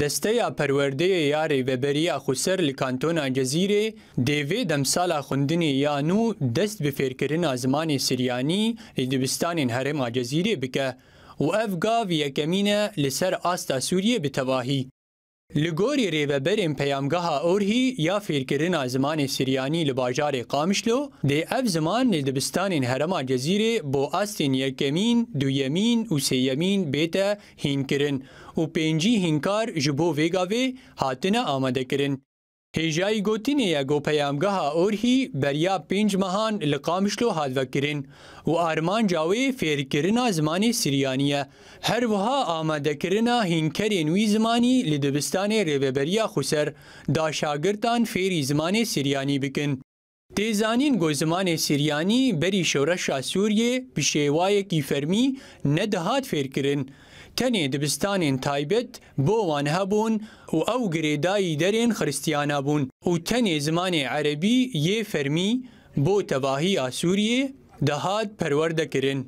دەستەیە پەروەردەیە یاری بەبەریا خوسەر لە کانتۆنا جەزیرێ دێوێ دەمسالا خوندنی یان و دەست بە فێرکردنا زمانی سریانی لە دبستانین هەرێما جەزیرێ بکە و ئەف گاو یەکەمینە لەسەر ئاستا سووریە بتەواهی Li gorî rêveberên peyamgeha Orhî ya fêrkirina zimanê Siryanî li bajarê Qamişlo, dê ev ziman li dibistanên Herema Cezîrê bo astên yekemîn, duyemîn û sêyemîn bête hînkirin û pêncî hînkar ji bo vêga vê hatine amadekirin. Hêjayî gotînê ye Gopeyamgeha Orhî beriya pênc mehan li Qamişlo hatvekirin û armanca wê fêrkirina zimanê Sîriyanî ye. Her wiha amadekirina hînkerên wî zimanî li dibistanê rêveberiya Xuser daşagirtan fêrî zimanê Sîriyanî bikin. تێزانین گۆزمانێ سریانی بەری شەورە شاسووریێ بشێوایەکی فەرمی نەدەهات فێرکردن. تەنێ دبستانێن تایبەت بۆوان هەبوون و ئەو گرێدایی دەرێن خستیانە بوون و تەنێ زمانی عەربی یێ فەرمی بۆ تەواهی ئاسووریێ دەهات پەروەەردەکردن.